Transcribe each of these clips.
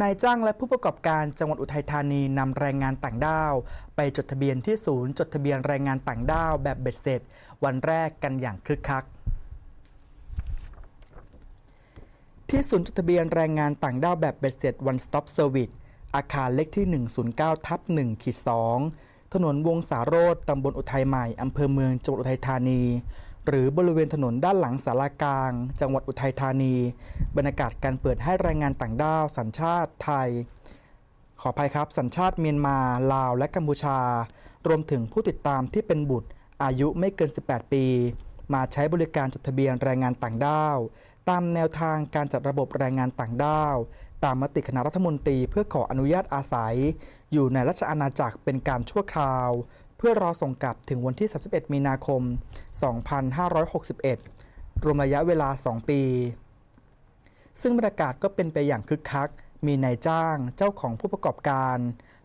นายจ้างและผู้ประกอบการจังหวัดอุทัยธานีนำแรงงานต่างด้าวไปจดทะเบียนที่ศูนย์จดทะเบียนแรงงานต่างด้าวแบบเบ็ดเสร็จวันแรกกันอย่างคึกคักที่ศูนย์จดทะเบียนแรงงานต่างด้าวแบบเบ็ดเสร็จ One Stop Service อาคารเลขที่109ทับ1ขีด2ถนนวงสาโรดตำบลอุทัยใหม่อำเภอเมืองจังหวัดอุทัยธานีหรือบริเวณถนนด้านหลังสารากลาง จังหวัดอุทัยธานี บรรยากาศการเปิดให้แรงงานต่างด้าวสัญชาติไทย ขออภัยครับสัญชาติเมียนมาลาวและกัมพูชา รวมถึงผู้ติดตามที่เป็นบุตร อายุไม่เกิน 18 ปี มาใช้บริการจดทะเบียนแรงงานต่างด้าวตามแนวทางการจัดระบบแรงงานต่างด้าวตามมติคณะรัฐมนตรีเพื่อขออนุญาตอาศัย อยู่ในราชอาณาจักรเป็นการชั่วคราวเพื่อรอส่งกลับถึงวันที่ 31 มีนาคม 2561 รวมระยะเวลา 2 ปี ซึ่งบรรยากาศก็เป็นไปอย่างคึกคัก มีนายจ้างเจ้าของผู้ประกอบการ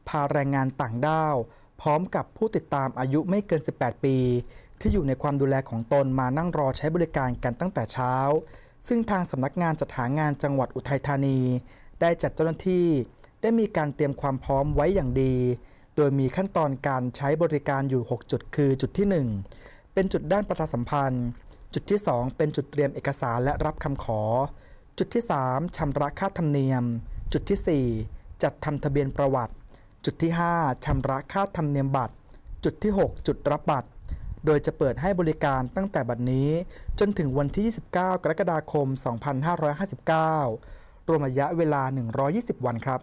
พาแรงงานต่างด้าว พร้อมกับผู้ติดตามอายุไม่เกิน 18 ปี ที่อยู่ในความดูแลของตนมานั่งรอใช้บริการกันตั้งแต่เช้า ซึ่งทางสำนักงานจัดหางานจังหวัดอุทัยธานี ได้จัดเจ้าหน้าที่ได้มีการเตรียมความพร้อมไว้อย่างดีโดยมีขั้นตอนการใช้บริการอยู่ 6 จุดคือจุดที่ 1 เป็นจุดด้านประชาสัมพันธ์ จุดที่ 2 เป็นจุดเตรียมเอกสารและรับคำขอ จุดที่ 3ชำระค่าธรรมเนียม จุดที่ 4 จัดทำทะเบียนประวัติ จุดที่ 5ชำระค่าธรรมเนียมบัตร จุดที่ 6 จุด รับบัตรโดยจะเปิดให้บริการตั้งแต่บัดนี้ จนถึงวันที่29กรกฎาคม 2559 รวมระยะเวลา 120 วันครับ